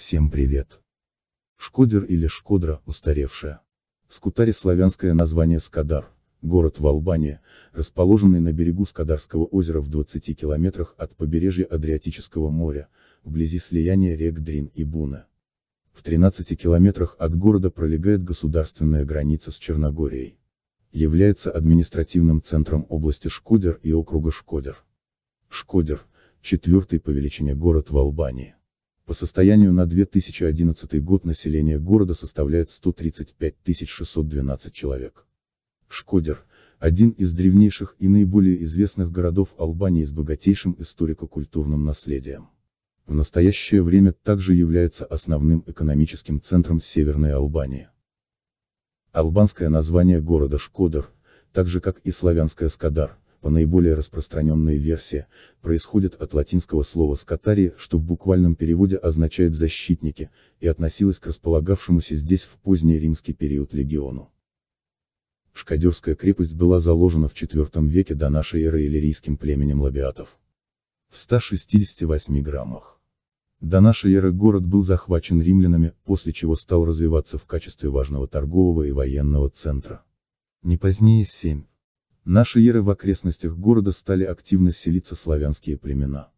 Всем привет! Шкодер или Шкодра, устаревшая. Скутари славянское название Скадар, город в Албании, расположенный на берегу Скадарского озера в 20 километрах от побережья Адриатического моря, вблизи слияния рек Дрин и Буна. В 13 километрах от города пролегает государственная граница с Черногорией. Является административным центром области Шкодер и округа Шкодер. Шкодер – четвертый по величине город в Албании. По состоянию на 2011 год население города составляет 135 612 человек. Шкодер – один из древнейших и наиболее известных городов Албании с богатейшим историко-культурным наследием. В настоящее время также является основным экономическим центром Северной Албании. Албанское название города Шкодер, так же как и славянское Скадар – по наиболее распространенной версии, происходит от латинского слова «скотарии», что в буквальном переводе означает «защитники», и относилось к располагавшемуся здесь в поздний римский период легиону. Шкадерская крепость была заложена в IV веке до нашей эры иллирийским племенем лабиатов. В 168 граммах. До нашей эры город был захвачен римлянами, после чего стал развиваться в качестве важного торгового и военного центра. Не позднее 7 нашей эры в окрестностях города стали активно селиться славянские племена.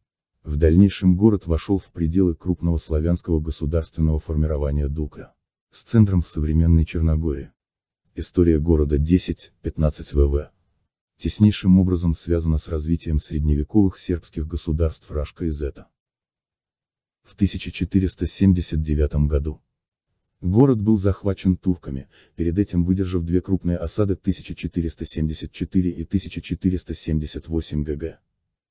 В дальнейшем город вошел в пределы крупного славянского государственного формирования Дукля, с центром в современной Черногории. История города 10-15 ВВ теснейшим образом связана с развитием средневековых сербских государств Рашка и Зета. В 1479 году Город был захвачен турками, перед этим выдержав две крупные осады 1474 и 1478 г.г.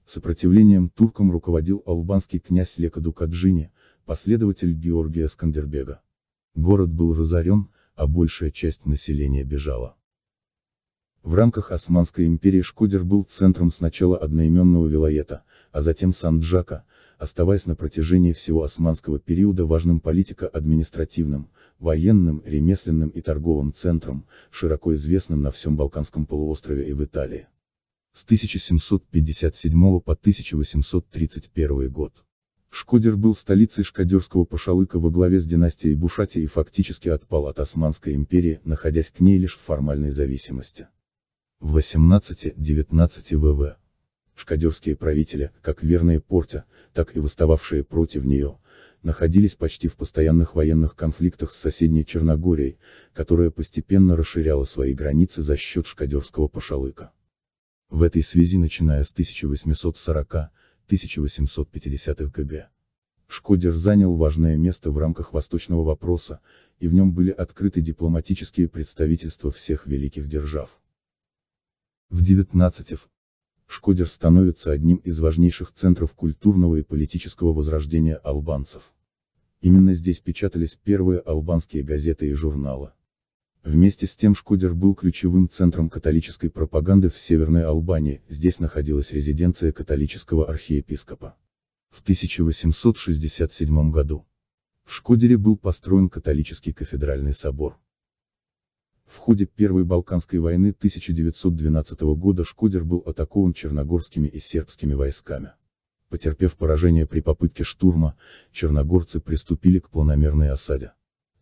Сопротивлением туркам руководил албанский князь Лекаду Каджини, последователь Георгия Скандербега. Город был разорен, а большая часть населения бежала. В рамках Османской империи Шкодер был центром сначала одноименного вилаета, а затем Санджака, оставаясь на протяжении всего османского периода важным политико-административным, военным, ремесленным и торговым центром, широко известным на всем Балканском полуострове и в Италии. С 1757 по 1831 год. Шкодер был столицей шкадерского пошалыка во главе с династией Бушати и фактически отпал от Османской империи, находясь к ней лишь в формальной зависимости в 18-19 ВВ. Шкадерские правители, как верные Порте, так и восстававшие против нее, находились почти в постоянных военных конфликтах с соседней Черногорией, которая постепенно расширяла свои границы за счет шкадерского пошалыка. В этой связи начиная с 1840-1850 г.г. Шкодер занял важное место в рамках восточного вопроса, и в нем были открыты дипломатические представительства всех великих держав. В 19 Шкодер становится одним из важнейших центров культурного и политического возрождения албанцев. Именно здесь печатались первые албанские газеты и журналы. Вместе с тем Шкодер был ключевым центром католической пропаганды в Северной Албании, здесь находилась резиденция католического архиепископа. В 1867 году в Шкодере был построен католический кафедральный собор. В ходе Первой Балканской войны 1912 года Шкодер был атакован черногорскими и сербскими войсками. Потерпев поражение при попытке штурма, черногорцы приступили к планомерной осаде.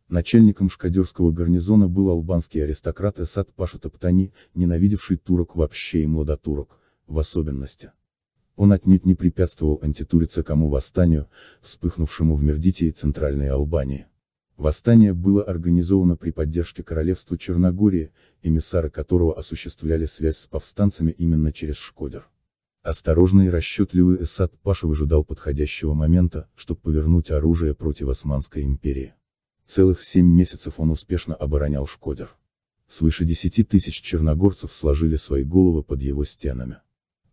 Начальником шкадерского гарнизона был албанский аристократ Эсад Паша Топтани, ненавидевший турок вообще и младотурок, в особенности. Он отнюдь не препятствовал антитурицакому восстанию, вспыхнувшему в Мердите и Центральной Албании. Восстание было организовано при поддержке королевства Черногории, эмиссары которого осуществляли связь с повстанцами именно через Шкодер. Осторожный и расчетливый Эсад Паша выжидал подходящего момента, чтобы повернуть оружие против Османской империи. Целых семь месяцев он успешно оборонял Шкодер. Свыше десяти тысяч черногорцев сложили свои головы под его стенами.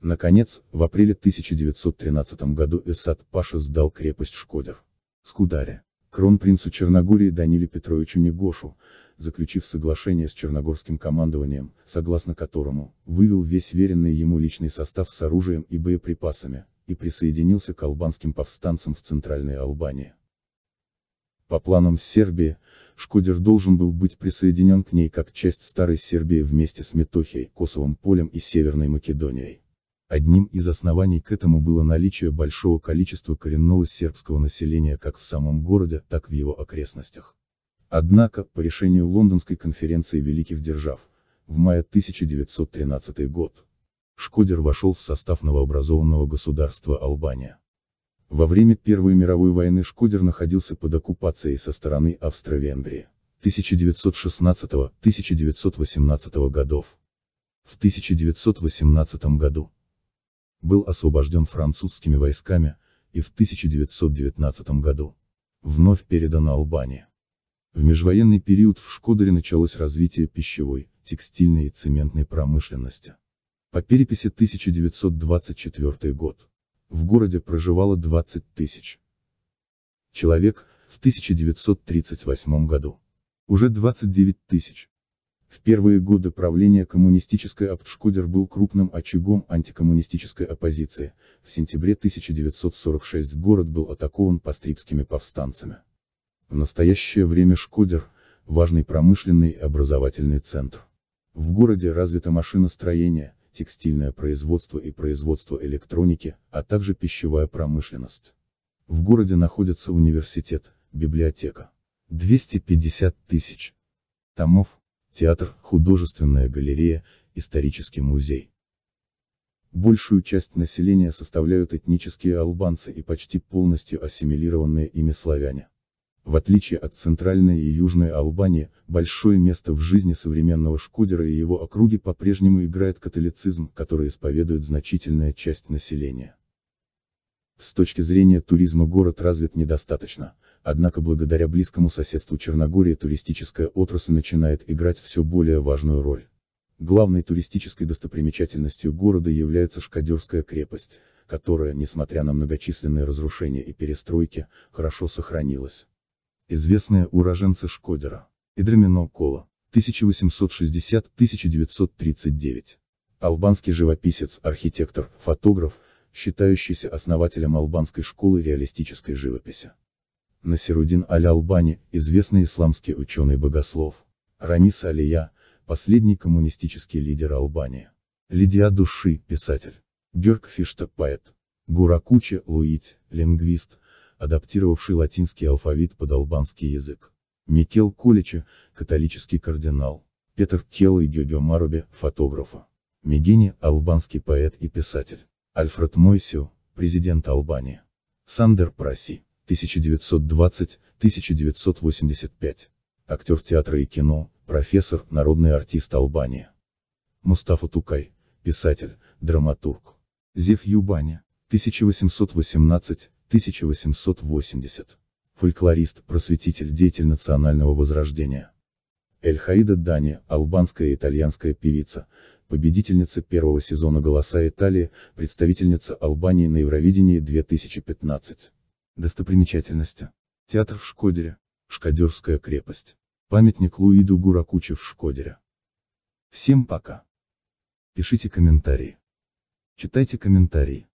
Наконец, в апреле 1913 году Эсад Паша сдал крепость Шкодер. Скударе кронпринцу Черногории Даниле Петровичу Негошу, заключив соглашение с черногорским командованием, согласно которому, вывел весь веренный ему личный состав с оружием и боеприпасами, и присоединился к албанским повстанцам в Центральной Албании. По планам Сербии, Шкодер должен был быть присоединен к ней как часть Старой Сербии вместе с Метохией, Косовым полем и Северной Македонией. Одним из оснований к этому было наличие большого количества коренного сербского населения как в самом городе, так и в его окрестностях. Однако, по решению Лондонской конференции великих держав, в мае 1913 год, Шкодер вошел в состав новообразованного государства Албания. Во время Первой мировой войны Шкодер находился под оккупацией со стороны Австро-Венгрии 1916-1918 годов. В 1918 году, был освобожден французскими войсками, и в 1919 году вновь передана Албании. В межвоенный период в Шкодере началось развитие пищевой, текстильной и цементной промышленности. По переписи 1924 год. В городе проживало 20 тысяч человек, в 1938 году. Уже 29 тысяч. В первые годы правления коммунистической Аптшкодер был крупным очагом антикоммунистической оппозиции, в сентябре 1946 город был атакован пастрибскими повстанцами. В настоящее время Шкодер – важный промышленный и образовательный центр. В городе развито машиностроение, текстильное производство и производство электроники, а также пищевая промышленность. В городе находится университет, библиотека. 250 тысяч томов, театр, художественная галерея, исторический музей. Большую часть населения составляют этнические албанцы и почти полностью ассимилированные ими славяне. В отличие от центральной и южной Албании, большое место в жизни современного Шкодера и его округи по-прежнему играет католицизм, который исповедует значительная часть населения. С точки зрения туризма город развит недостаточно, Однако благодаря близкому соседству Черногория туристическая отрасль начинает играть все более важную роль. Главной туристической достопримечательностью города является Шкадерская крепость, которая, несмотря на многочисленные разрушения и перестройки, хорошо сохранилась. Известные уроженцы Шкодера. Идремино Коло 1860-1939. Албанский живописец, архитектор, фотограф, считающийся основателем албанской школы реалистической живописи. Насирудин Аль-Албани, известный исламский ученый-богослов. Рамис Алия, последний коммунистический лидер Албании. Лидия Души, писатель. Георг Фишта, поэт. Гуракуче, Луить, лингвист, адаптировавший латинский алфавит под албанский язык. Микел Колича, католический кардинал. Петр Келл и Георгио Марубе, фотографа. Мегини, албанский поэт и писатель. Альфред Мойсио, президент Албании. Сандер Проси. 1920-1985. Актер театра и кино, профессор, народный артист Албания. Мустафа Тукай, писатель, драматург. Зев Юбаня, 1818-1880. Фольклорист, просветитель, деятель национального возрождения. Эльхаида Дани, албанская и итальянская певица, победительница первого сезона «Голоса Италии», представительница Албании на Евровидении 2015. Достопримечательности. Театр в Шкодере. Шкодерская крепость. Памятник Луиду Гуракучи в Шкодере. Всем пока. Пишите комментарии. Читайте комментарии.